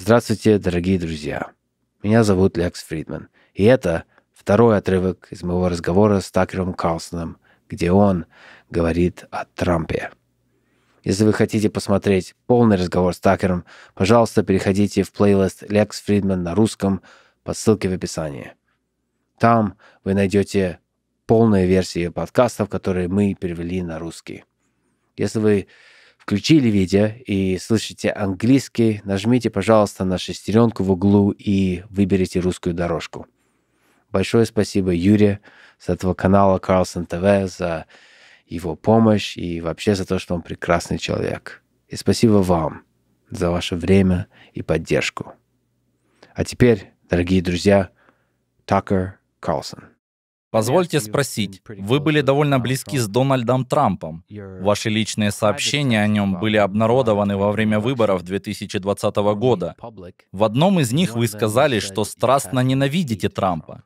Здравствуйте, дорогие друзья. Меня зовут Лекс Фридман. И это второй отрывок из моего разговора с Такером Карлсоном, где он говорит о Трампе. Если вы хотите посмотреть полный разговор с Такером, пожалуйста, переходите в плейлист Лекс Фридман на русском по ссылке в описании. Там вы найдете полные версии подкастов, которые мы перевели на русский. Если вы включили видео и слышите английский, нажмите, пожалуйста, на шестеренку в углу и выберите русскую дорожку. Большое спасибо Юре с этого канала Carlson TV за его помощь и вообще за то, что он прекрасный человек. И спасибо вам за ваше время и поддержку. А теперь, дорогие друзья, Такер Карлсон. Позвольте спросить, вы были довольно близки с Дональдом Трампом. Ваши личные сообщения о нем были обнародованы во время выборов 2020 года. В одном из них вы сказали, что страстно ненавидите Трампа.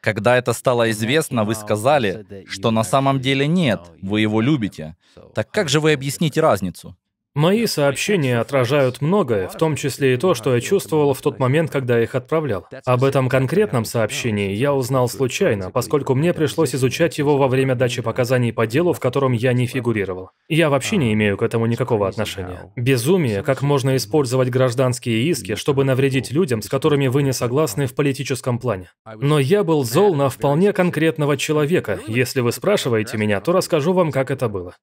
Когда это стало известно, вы сказали, что на самом деле нет, вы его любите. Так как же вы объясните разницу? Мои сообщения отражают многое, в том числе и то, что я чувствовал в тот момент, когда их отправлял. Об этом конкретном сообщении я узнал случайно, поскольку мне пришлось изучать его во время дачи показаний по делу, в котором я не фигурировал. Я вообще не имею к этому никакого отношения. Безумие, как можно использовать гражданские иски, чтобы навредить людям, с которыми вы не согласны в политическом плане. Но я был зол на вполне конкретного человека. Если вы спрашиваете меня, то расскажу вам, как это было.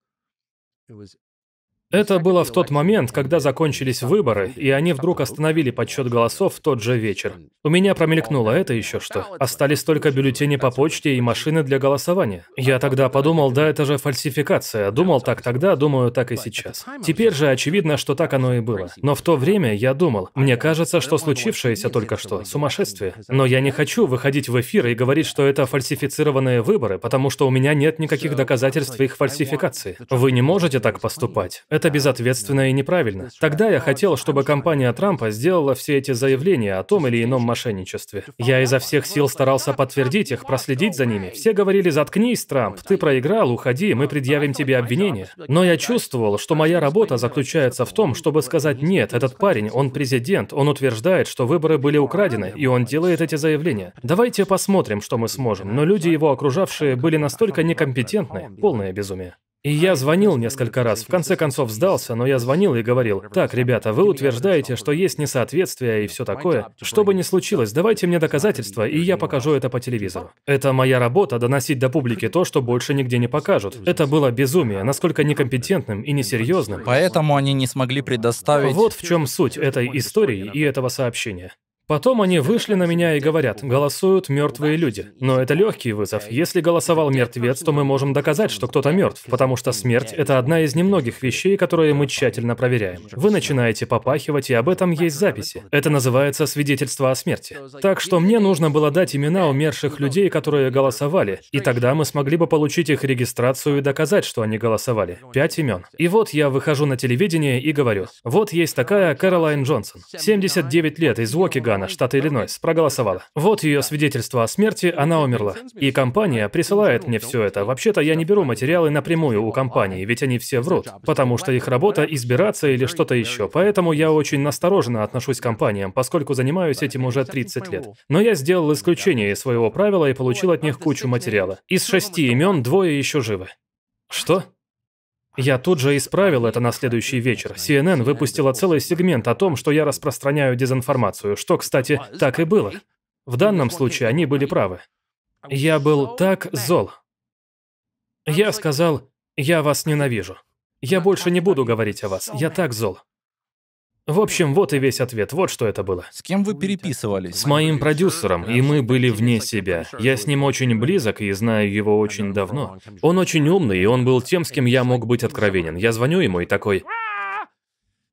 Это было в тот момент, когда закончились выборы, и они вдруг остановили подсчет голосов в тот же вечер. У меня промелькнуло это еще что. Остались только бюллетени по почте и машины для голосования. Я тогда подумал, да это же фальсификация. Думал так тогда, думаю так и сейчас. Теперь же очевидно, что так оно и было. Но в то время я думал, мне кажется, что случившееся только что – сумасшествие. Но я не хочу выходить в эфир и говорить, что это фальсифицированные выборы, потому что у меня нет никаких доказательств их фальсификации. Вы не можете так поступать. Это это безответственно и неправильно. Тогда я хотел, чтобы компания Трампа сделала все эти заявления о том или ином мошенничестве. Я изо всех сил старался подтвердить их, проследить за ними. Все говорили «заткнись, Трамп, ты проиграл, уходи, мы предъявим тебе обвинение». Но я чувствовал, что моя работа заключается в том, чтобы сказать «нет, этот парень, он президент, он утверждает, что выборы были украдены, и он делает эти заявления. Давайте посмотрим, что мы сможем». Но люди, его окружавшие, были настолько некомпетентны, полное безумие. И я звонил несколько раз, в конце концов сдался, но я звонил и говорил, «Так, ребята, вы утверждаете, что есть несоответствие и все такое. Что бы ни случилось, давайте мне доказательства, и я покажу это по телевизору». Это моя работа – доносить до публики то, что больше нигде не покажут. Это было безумие, насколько некомпетентным и несерьезным. Поэтому они не смогли предоставить... Вот в чем суть этой истории и этого сообщения. Потом они вышли на меня и говорят, голосуют мертвые люди. Но это легкий вызов. Если голосовал мертвец, то мы можем доказать, что кто-то мертв, потому что смерть – это одна из немногих вещей, которые мы тщательно проверяем. Вы начинаете попахивать, и об этом есть записи. Это называется свидетельство о смерти. Так что мне нужно было дать имена умерших людей, которые голосовали, и тогда мы смогли бы получить их регистрацию и доказать, что они голосовали. Пять имен. И вот я выхожу на телевидение и говорю, вот есть такая Кэролайн Джонсон, 79 лет, из Уокига, Огана, штата Иллинойс, проголосовала. Вот ее свидетельство о смерти, она умерла. И компания присылает мне все это. Вообще-то я не беру материалы напрямую у компании, ведь они все врут. Потому что их работа избираться или что-то еще. Поэтому я очень настороженно отношусь к компаниям, поскольку занимаюсь этим уже 30 лет. Но я сделал исключение из своего правила и получил от них кучу материала. Из шести имен двое еще живы. Что? Я тут же исправил это на следующий вечер. CNN выпустила целый сегмент о том, что я распространяю дезинформацию, что, кстати, так и было. В данном случае они были правы. Я был так зол. Я сказал, я вас ненавижу. Я больше не буду говорить о вас, я так зол. В общем, вот и весь ответ, вот что это было. С кем вы переписывались? С моим продюсером, и мы были вне себя. Я с ним очень близок и знаю его очень давно. Он очень умный, и он был тем, с кем я мог быть откровенен. Я звоню ему и такой...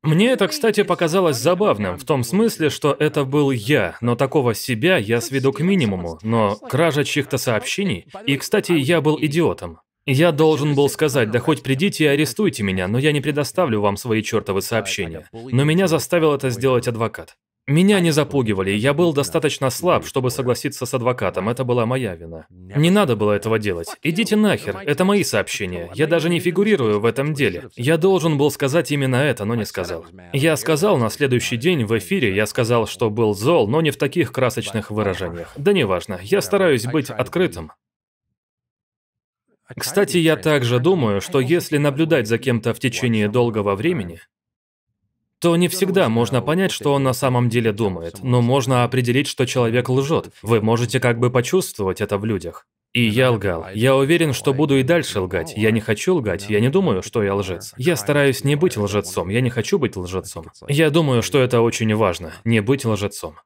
Мне это, кстати, показалось забавным, в том смысле, что это был я, но такого себя я сведу к минимуму, но кража чьих-то сообщений... И, кстати, я был идиотом. Я должен был сказать, да хоть придите и арестуйте меня, но я не предоставлю вам свои чертовы сообщения. Но меня заставил это сделать адвокат. Меня не запугивали, я был достаточно слаб, чтобы согласиться с адвокатом, это была моя вина. Не надо было этого делать. Идите нахер, это мои сообщения, я даже не фигурирую в этом деле. Я должен был сказать именно это, но не сказал. Я сказал на следующий день в эфире, я сказал, что был зол, но не в таких красочных выражениях. Да неважно, я стараюсь быть открытым. Кстати, я также думаю, что если наблюдать за кем-то в течение долгого времени, то не всегда можно понять, что он на самом деле думает, но можно определить, что человек лжет. Вы можете как бы почувствовать это в людях. И я лгал. Я уверен, что буду и дальше лгать. Я не хочу лгать, я не думаю, что я лжец. Я стараюсь не быть лжецом, я не хочу быть лжецом. Я думаю, что это очень важно, не быть лжецом.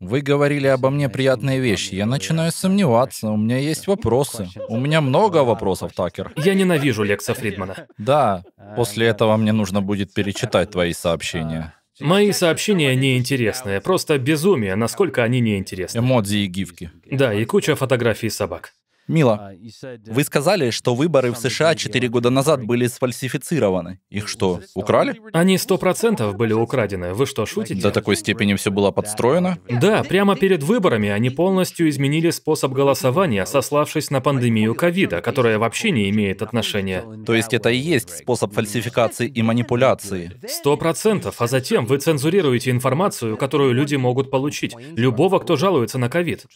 Вы говорили обо мне приятные вещи. Я начинаю сомневаться. У меня есть вопросы. У меня много вопросов, Такер. Я ненавижу Лекса Фридмана. Да. После этого мне нужно будет перечитать твои сообщения. Мои сообщения неинтересные. Просто безумие, насколько они неинтересны. Эмодзи и гифки. Да, и куча фотографий собак. Мила, а, uh, вы сказали, что выборы в США 4 года назад были сфальсифицированы. Их что, украли? Они сто процентов были украдены. Вы что, шутите? До такой степени все было подстроено? Да, прямо перед выборами они полностью изменили способ голосования, сославшись на пандемию ковида, которая вообще не имеет отношения. То есть это и есть способ фальсификации и манипуляции? Сто процентов. А затем вы цензурируете информацию, которую люди могут получить. Любого, кто жалуется на ковид.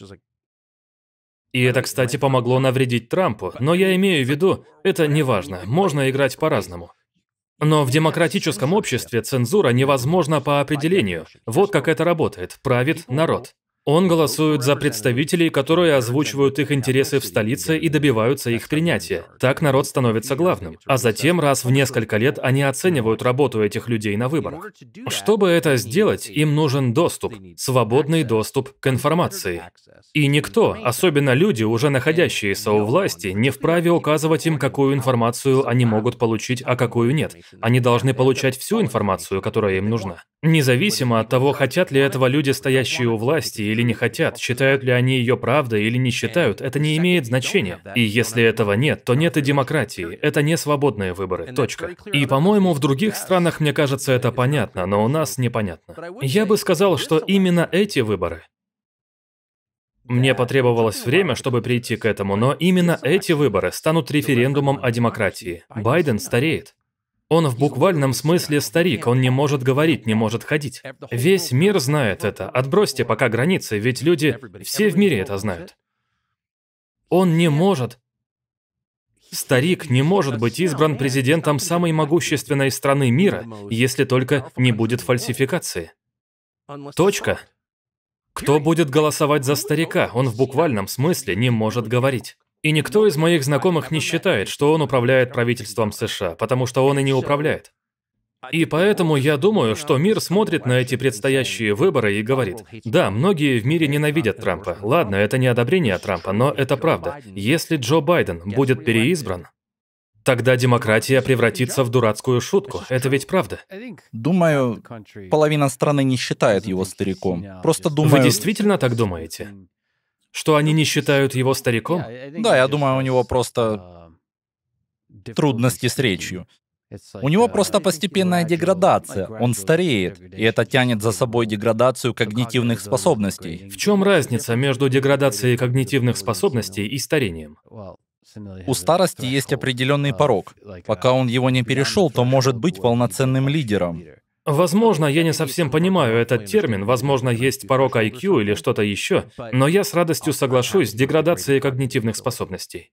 И это, кстати, помогло навредить Трампу, но я имею в виду, это не важно, можно играть по-разному. Но в демократическом обществе цензура невозможна по определению. Вот как это работает. Правит народ. Он голосует за представителей, которые озвучивают их интересы в столице и добиваются их принятия. Так народ становится главным. А затем раз в несколько лет они оценивают работу этих людей на выборах. Чтобы это сделать, им нужен доступ, свободный доступ к информации. И никто, особенно люди, уже находящиеся у власти, не вправе указывать им, какую информацию они могут получить, а какую нет. Они должны получать всю информацию, которая им нужна. Независимо от того, хотят ли этого люди, стоящие у власти, или не хотят, считают ли они ее правдой или не считают, это не имеет значения. И если этого нет, то нет и демократии. Это не свободные выборы. Точка. И, по-моему, в других странах, мне кажется, это понятно, но у нас непонятно. Я бы сказал, что именно эти выборы мне потребовалось время, чтобы прийти к этому, но именно эти выборы станут референдумом о демократии. Байден стареет. Он в буквальном смысле старик, он не может говорить, не может ходить. Весь мир знает это. Отбросьте пока границы, ведь люди, все в мире это знают. Он не может. Старик не может быть избран президентом самой могущественной страны мира, если только не будет фальсификации. Точка. Кто будет голосовать за старика? Он в буквальном смысле не может говорить. И никто из моих знакомых не считает, что он управляет правительством США, потому что он и не управляет. И поэтому я думаю, что мир смотрит на эти предстоящие выборы и говорит, да, многие в мире ненавидят Трампа. Ладно, это не одобрение Трампа, но это правда. Если Джо Байден будет переизбран, Тогда демократия превратится в дурацкую шутку. Это ведь правда. Думаю, половина страны не считает его стариком. Просто думаю... Вы действительно так думаете? Что они не считают его стариком? Да, я думаю, у него просто трудности с речью. У него просто постепенная деградация, он стареет, и это тянет за собой деградацию когнитивных способностей. В чем разница между деградацией когнитивных способностей и старением? У старости есть определенный порог. Пока он его не перешел, то может быть полноценным лидером. Возможно, я не совсем понимаю этот термин, возможно, есть порог IQ или что-то еще, но я с радостью соглашусь с деградацией когнитивных способностей.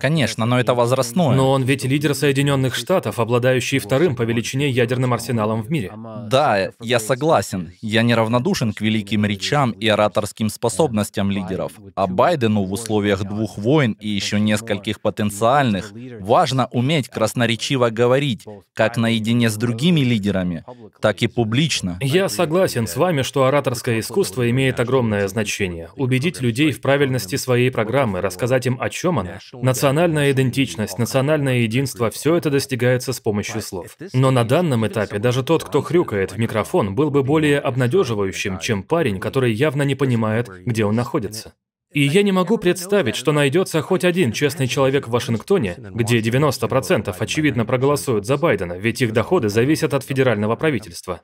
Конечно, но это возрастное. Но он ведь лидер Соединенных Штатов, обладающий вторым по величине ядерным арсеналом в мире. Да, я согласен. Я неравнодушен к великим речам и ораторским способностям лидеров. А Байдену в условиях двух войн и еще нескольких потенциальных важно уметь красноречиво говорить, как наедине с другими лидерами, так и публично. Я согласен с вами, что ораторское искусство имеет огромное значение. Убедить людей в правильности своей программы, рассказать им, о чем она, Национальная идентичность, национальное единство – все это достигается с помощью слов. Но на данном этапе даже тот, кто хрюкает в микрофон, был бы более обнадеживающим, чем парень, который явно не понимает, где он находится. И я не могу представить, что найдется хоть один честный человек в Вашингтоне, где 90% очевидно проголосуют за Байдена, ведь их доходы зависят от федерального правительства.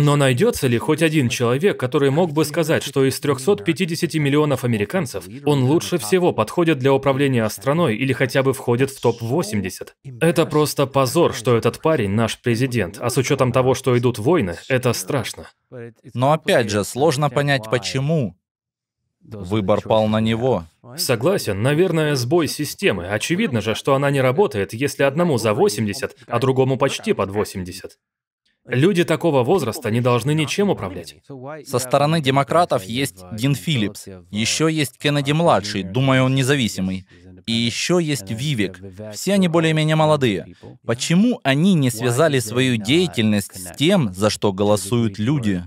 Но найдется ли хоть один человек, который мог бы сказать, что из 350 миллионов американцев он лучше всего подходит для управления страной или хотя бы входит в топ-80? Это просто позор, что этот парень наш президент, а с учетом того, что идут войны, это страшно. Но опять же, сложно понять, почему. Выбор пал на него. Согласен, наверное, сбой системы. Очевидно же, что она не работает, если одному за 80, а другому почти под 80. Люди такого возраста не должны ничем управлять. Со стороны демократов есть Дин Филлипс, еще есть Кеннеди-младший, думаю, он независимый. И еще есть Вивик. Все они более-менее молодые. Почему они не связали свою деятельность с тем, за что голосуют люди?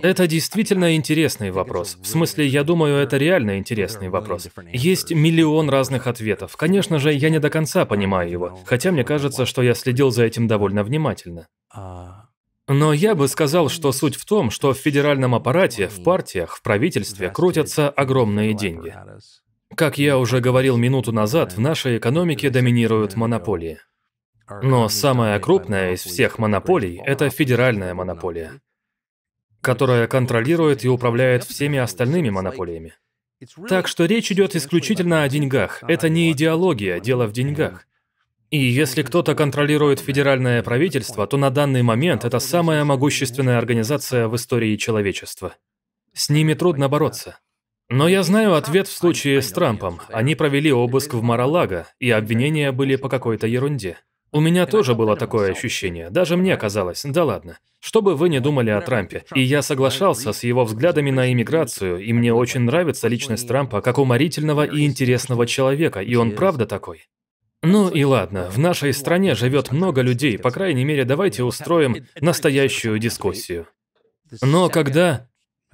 Это действительно интересный вопрос. В смысле, я думаю, это реально интересный вопрос. Есть миллион разных ответов. Конечно же, я не до конца понимаю его. Хотя мне кажется, что я следил за этим довольно внимательно. А, но я бы сказал, что суть в том, что в федеральном аппарате, в партиях, в правительстве крутятся огромные деньги. Как я уже говорил минуту назад, в нашей экономике доминируют монополии. Но самая крупная из всех монополий – это федеральная монополия, которая контролирует и управляет всеми остальными монополиями. Так что речь идет исключительно о деньгах. Это не идеология, дело в деньгах. И если кто-то контролирует федеральное правительство, то на данный момент это самая могущественная организация в истории человечества. С ними трудно бороться. Но я знаю ответ в случае с Трампом. Они провели обыск в Маралага, и обвинения были по какой-то ерунде. У меня тоже было такое ощущение. Даже мне казалось, да ладно. Что бы вы ни думали о Трампе, и я соглашался с его взглядами на иммиграцию, и мне очень нравится личность Трампа как уморительного и интересного человека, и он правда такой. Ну и ладно, в нашей стране живет много людей, по крайней мере, давайте устроим настоящую дискуссию. Но когда...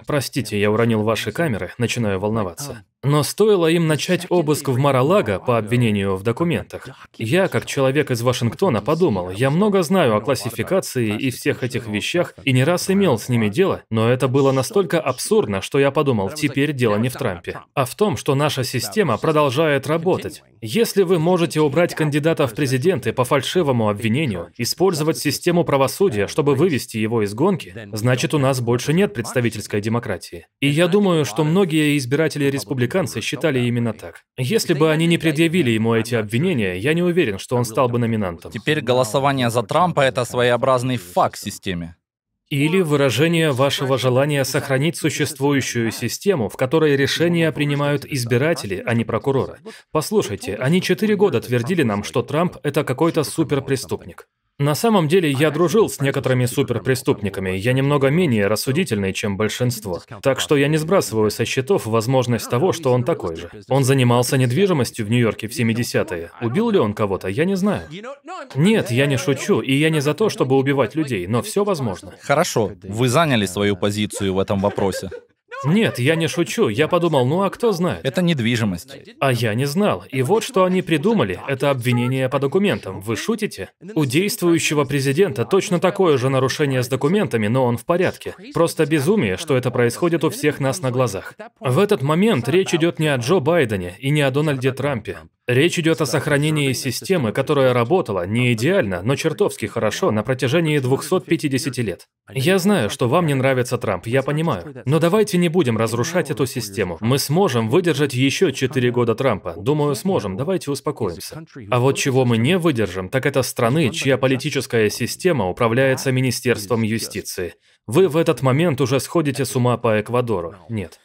Простите, я уронил ваши камеры, начинаю волноваться. Но стоило им начать обыск в Маралага по обвинению в документах, я, как человек из Вашингтона, подумал, я много знаю о классификации и всех этих вещах, и не раз имел с ними дело, но это было настолько абсурдно, что я подумал, теперь дело не в Трампе, а в том, что наша система продолжает работать. Если вы можете убрать кандидата в президенты по фальшивому обвинению, использовать систему правосудия, чтобы вывести его из гонки, значит у нас больше нет представительской демократии. И я думаю, что многие избиратели республиканцев республиканцы считали именно так. Если бы они не предъявили ему эти обвинения, я не уверен, что он стал бы номинантом. Теперь голосование за Трампа — это своеобразный факт в системе. Или выражение вашего желания сохранить существующую систему, в которой решения принимают избиратели, а не прокуроры. Послушайте, они четыре года твердили нам, что Трамп – это какой-то суперпреступник. На самом деле, я дружил с некоторыми суперпреступниками. Я немного менее рассудительный, чем большинство. Так что я не сбрасываю со счетов возможность того, что он такой же. Он занимался недвижимостью в Нью-Йорке в 70-е. Убил ли он кого-то, я не знаю. Нет, я не шучу, и я не за то, чтобы убивать людей, но все возможно. Хорошо, вы заняли свою позицию в этом вопросе. Нет, я не шучу. Я подумал, ну а кто знает? Это недвижимость. А я не знал. И вот что они придумали. Это обвинение по документам. Вы шутите? У действующего президента точно такое же нарушение с документами, но он в порядке. Просто безумие, что это происходит у всех нас на глазах. В этот момент речь идет не о Джо Байдене и не о Дональде Трампе. Речь идет о сохранении системы, которая работала не идеально, но чертовски хорошо на протяжении 250 лет. Я знаю, что вам не нравится Трамп, я понимаю. Но давайте не не будем разрушать эту систему. Мы сможем выдержать еще 4 года Трампа. Думаю, сможем. Давайте успокоимся. А вот чего мы не выдержим, так это страны, чья политическая система управляется Министерством юстиции. Вы в этот момент уже сходите с ума по Эквадору. Нет.